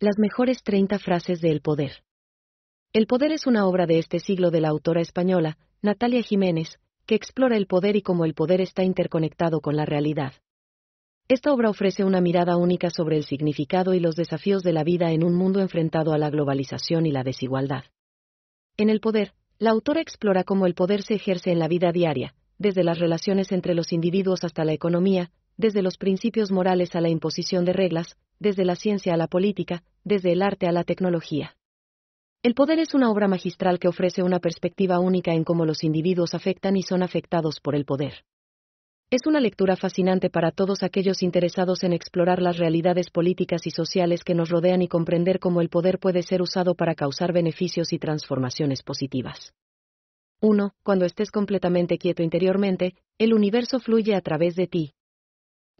Las mejores 30 frases de El Poder. El Poder es una obra de este siglo de la autora española, Natalia Jiménez, que explora el poder y cómo el poder está interconectado con la realidad. Esta obra ofrece una mirada única sobre el significado y los desafíos de la vida en un mundo enfrentado a la globalización y la desigualdad. En El Poder, la autora explora cómo el poder se ejerce en la vida diaria, desde las relaciones entre los individuos hasta la economía, desde los principios morales a la imposición de reglas, desde la ciencia a la política, desde el arte a la tecnología. El poder es una obra magistral que ofrece una perspectiva única en cómo los individuos afectan y son afectados por el poder. Es una lectura fascinante para todos aquellos interesados en explorar las realidades políticas y sociales que nos rodean y comprender cómo el poder puede ser usado para causar beneficios y transformaciones positivas. 1. Cuando estés completamente quieto interiormente, el universo fluye a través de ti,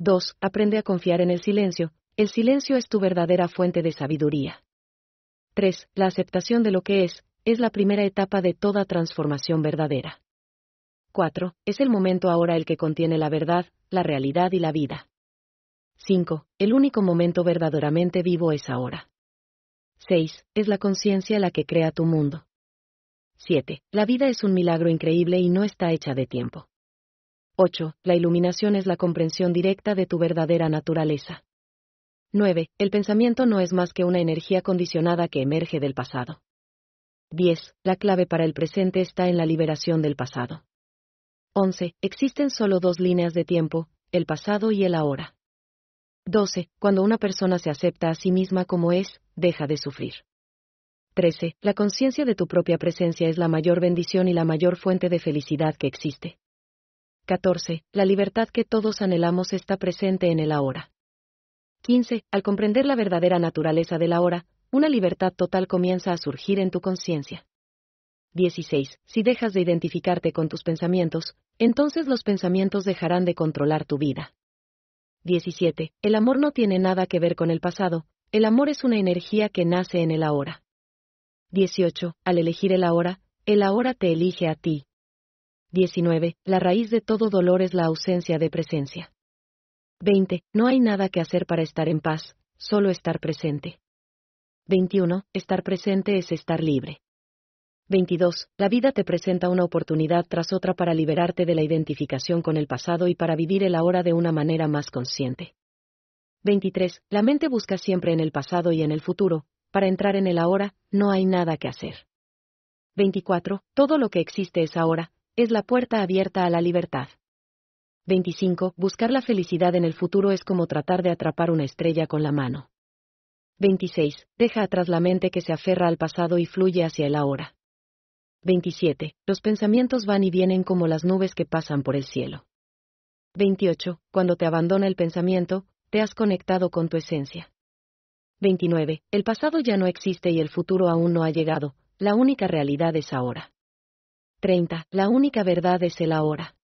2. Aprende a confiar en el silencio. El silencio es tu verdadera fuente de sabiduría. 3. La aceptación de lo que es, es la primera etapa de toda transformación verdadera. 4. Es el momento ahora el que contiene la verdad, la realidad y la vida. 5. El único momento verdaderamente vivo es ahora. 6. Es la conciencia la que crea tu mundo. 7. La vida es un milagro increíble y no está hecha de tiempo. 8. La iluminación es la comprensión directa de tu verdadera naturaleza. 9. El pensamiento no es más que una energía condicionada que emerge del pasado. 10. La clave para el presente está en la liberación del pasado. 11. Existen solo dos líneas de tiempo, el pasado y el ahora. 12. Cuando una persona se acepta a sí misma como es, deja de sufrir. 13. La conciencia de tu propia presencia es la mayor bendición y la mayor fuente de felicidad que existe. 14. La libertad que todos anhelamos está presente en el ahora. 15. Al comprender la verdadera naturaleza del ahora, una libertad total comienza a surgir en tu conciencia. 16. Si dejas de identificarte con tus pensamientos, entonces los pensamientos dejarán de controlar tu vida. 17. El amor no tiene nada que ver con el pasado, el amor es una energía que nace en el ahora. 18. Al elegir el ahora, el ahora te elige a ti, 19. La raíz de todo dolor es la ausencia de presencia. 20. No hay nada que hacer para estar en paz, solo estar presente. 21. Estar presente es estar libre. 22. La vida te presenta una oportunidad tras otra para liberarte de la identificación con el pasado y para vivir el ahora de una manera más consciente. 23. La mente busca siempre en el pasado y en el futuro, para entrar en el ahora, no hay nada que hacer. 24. Todo lo que existe es ahora, es la puerta abierta a la libertad. 25. Buscar la felicidad en el futuro es como tratar de atrapar una estrella con la mano. 26. Deja atrás la mente que se aferra al pasado y fluye hacia el ahora. 27. Los pensamientos van y vienen como las nubes que pasan por el cielo. 28. Cuando te abandona el pensamiento, te has conectado con tu esencia. 29. El pasado ya no existe y el futuro aún no ha llegado, la única realidad es ahora. 30. La única verdad es el ahora.